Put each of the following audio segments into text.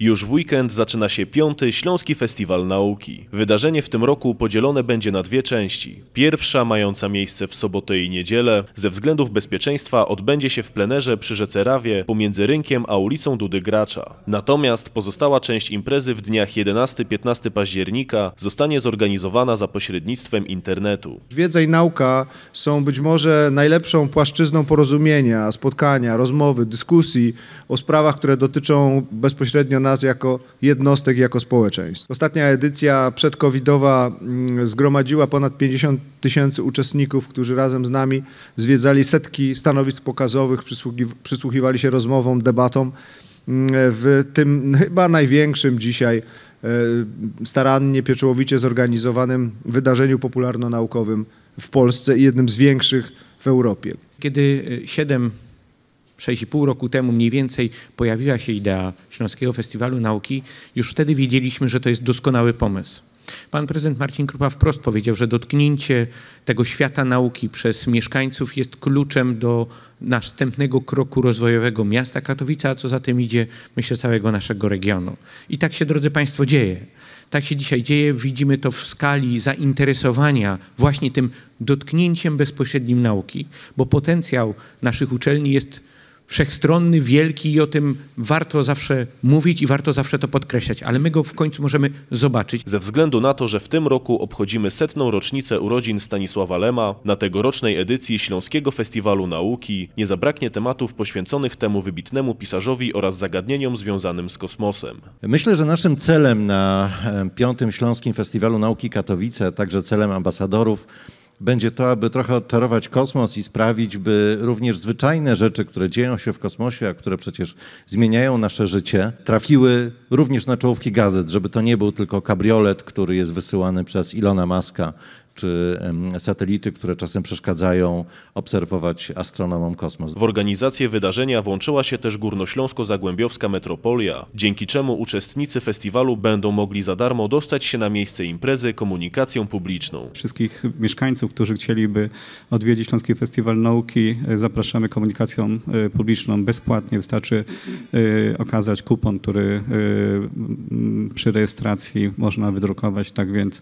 Już w weekend zaczyna się piąty Śląski Festiwal Nauki. Wydarzenie w tym roku podzielone będzie na dwie części. Pierwsza, mająca miejsce w sobotę i niedzielę, ze względów bezpieczeństwa odbędzie się w plenerze przy rzece Rawie pomiędzy rynkiem a ulicą Dudy Gracza. Natomiast pozostała część imprezy w dniach 11-15 października zostanie zorganizowana za pośrednictwem internetu. Wiedza i nauka są być może najlepszą płaszczyzną porozumienia, spotkania, rozmowy, dyskusji o sprawach, które dotyczą bezpośrednio nas jako jednostek, jako społeczeństw. Ostatnia edycja przedcovidowa mm, zgromadziła ponad 50 tysięcy uczestników, którzy razem z nami zwiedzali setki stanowisk pokazowych, przysłuchiwali się rozmowom, debatom mm, w tym chyba największym dzisiaj e, starannie, pieczołowicie zorganizowanym wydarzeniu popularno-naukowym w Polsce i jednym z większych w Europie. Kiedy e, siedem 6,5 roku temu mniej więcej pojawiła się idea Śląskiego Festiwalu Nauki, już wtedy wiedzieliśmy, że to jest doskonały pomysł. Pan prezydent Marcin Krupa wprost powiedział, że dotknięcie tego świata nauki przez mieszkańców jest kluczem do następnego kroku rozwojowego miasta Katowice, a co za tym idzie, myślę, całego naszego regionu. I tak się, drodzy Państwo, dzieje. Tak się dzisiaj dzieje. Widzimy to w skali zainteresowania właśnie tym dotknięciem bezpośrednim nauki, bo potencjał naszych uczelni jest wszechstronny, wielki i o tym warto zawsze mówić i warto zawsze to podkreślać, ale my go w końcu możemy zobaczyć. Ze względu na to, że w tym roku obchodzimy setną rocznicę urodzin Stanisława Lema, na tegorocznej edycji Śląskiego Festiwalu Nauki nie zabraknie tematów poświęconych temu wybitnemu pisarzowi oraz zagadnieniom związanym z kosmosem. Myślę, że naszym celem na e, piątym Śląskim Festiwalu Nauki Katowice, a także celem ambasadorów będzie to, aby trochę odczarować kosmos i sprawić, by również zwyczajne rzeczy, które dzieją się w kosmosie, a które przecież zmieniają nasze życie, trafiły również na czołówki gazet, żeby to nie był tylko kabriolet, który jest wysyłany przez Ilona Maska czy satelity, które czasem przeszkadzają obserwować astronomom kosmos. W organizację wydarzenia włączyła się też Górnośląsko-Zagłębiowska Metropolia, dzięki czemu uczestnicy festiwalu będą mogli za darmo dostać się na miejsce imprezy komunikacją publiczną. Wszystkich mieszkańców, którzy chcieliby odwiedzić Śląski Festiwal Nauki, e, zapraszamy komunikacją e, publiczną bezpłatnie. Wystarczy e, okazać kupon, który przy rejestracji można wydrukować. Tak więc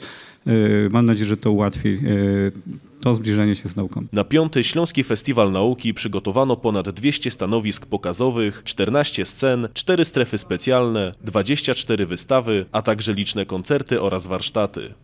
mam nadzieję, że to ułatwi E, to zbliżenie się z nauką. Na piąty Śląski Festiwal Nauki przygotowano ponad 200 stanowisk pokazowych, 14 scen, 4 strefy specjalne, 24 wystawy, a także liczne koncerty oraz warsztaty.